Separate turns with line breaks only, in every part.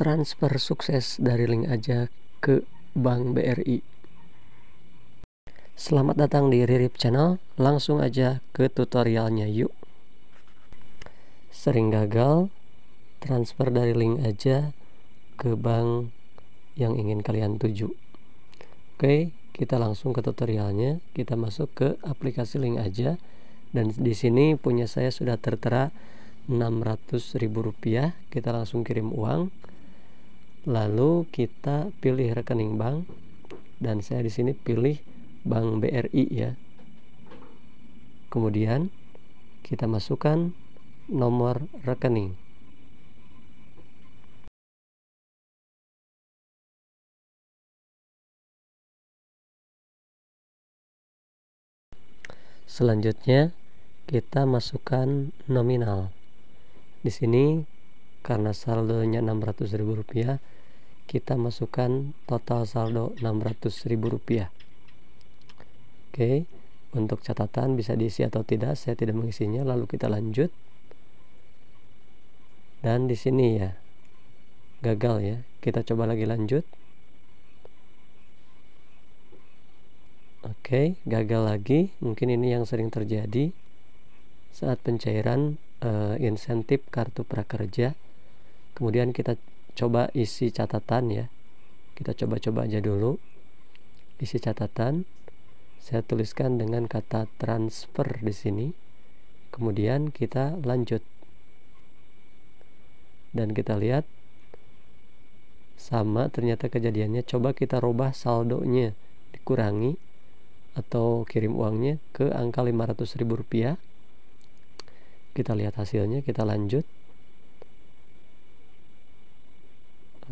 transfer sukses dari link aja ke Bank BRI. Selamat datang di Ririp Channel, langsung aja ke tutorialnya yuk. Sering gagal, transfer dari link aja ke bank yang ingin kalian tuju. Oke, kita langsung ke tutorialnya. Kita masuk ke aplikasi link aja dan di sini punya saya sudah tertera rp rupiah. Kita langsung kirim uang lalu kita pilih rekening bank dan saya di sini pilih bank BRI ya kemudian kita masukkan nomor rekening Selanjutnya, kita masukkan nominal. Di sini karena saldonya rp ribu rupiah kita masukkan total saldo rp ribu rupiah oke untuk catatan bisa diisi atau tidak saya tidak mengisinya lalu kita lanjut dan di sini ya gagal ya kita coba lagi lanjut Oke, gagal lagi. Mungkin ini yang sering terjadi saat pencairan uh, insentif kartu prakerja kemudian kita coba isi catatan ya kita coba-coba aja dulu isi catatan saya tuliskan dengan kata transfer di sini kemudian kita lanjut dan kita lihat sama ternyata kejadiannya coba kita rubah saldonya dikurangi atau kirim uangnya ke angka 500 ribu rupiah kita lihat hasilnya kita lanjut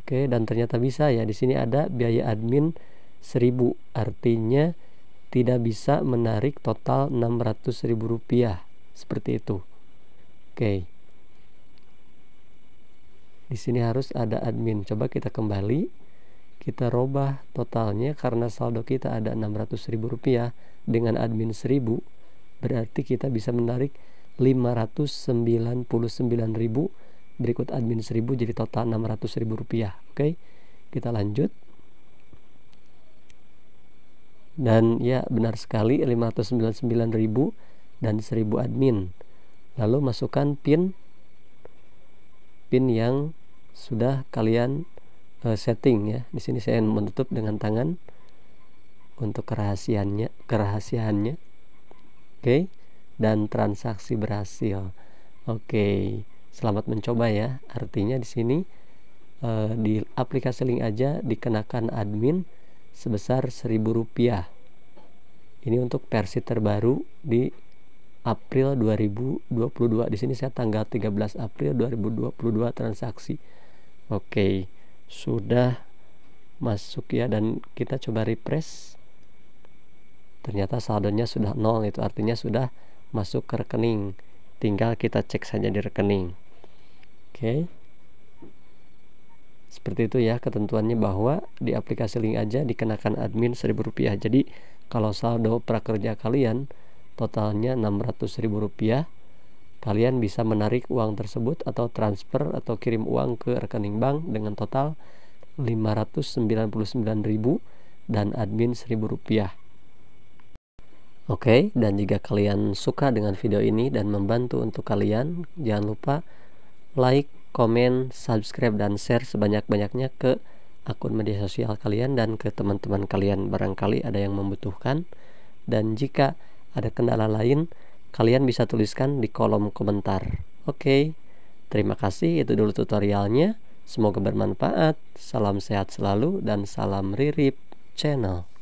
Oke, dan ternyata bisa ya. Di sini ada biaya admin 1000. Artinya tidak bisa menarik total rp rupiah Seperti itu. Oke. Di sini harus ada admin. Coba kita kembali. Kita robah totalnya karena saldo kita ada rp rupiah dengan admin 1000 berarti kita bisa menarik rp ribu berikut admin 1000 jadi total 600 ribu rupiah oke okay? kita lanjut dan ya benar sekali 599.000 dan 1000 admin lalu masukkan pin pin yang sudah kalian uh, setting ya di sini saya menutup dengan tangan untuk kerahasiannya kerahasiannya oke okay? dan transaksi berhasil oke okay selamat mencoba ya artinya di sini eh, di aplikasi link aja dikenakan admin sebesar Rp1.000 ini untuk versi terbaru di April 2022 di sini saya tanggal 13 April 2022 transaksi oke sudah masuk ya dan kita coba refresh ternyata saldonya sudah nol itu artinya sudah masuk ke rekening tinggal kita cek saja di rekening Oke. Seperti itu ya ketentuannya bahwa di aplikasi link aja dikenakan admin seribu rupiah. Jadi kalau saldo prakerja kalian totalnya Rp600.000, kalian bisa menarik uang tersebut atau transfer atau kirim uang ke rekening bank dengan total Rp599.000 dan admin seribu rupiah. Oke, dan jika kalian suka dengan video ini dan membantu untuk kalian, jangan lupa like, komen, subscribe, dan share sebanyak-banyaknya ke akun media sosial kalian dan ke teman-teman kalian. Barangkali ada yang membutuhkan, dan jika ada kendala lain, kalian bisa tuliskan di kolom komentar. Oke, okay, terima kasih. Itu dulu tutorialnya. Semoga bermanfaat. Salam sehat selalu, dan salam Ririp Channel.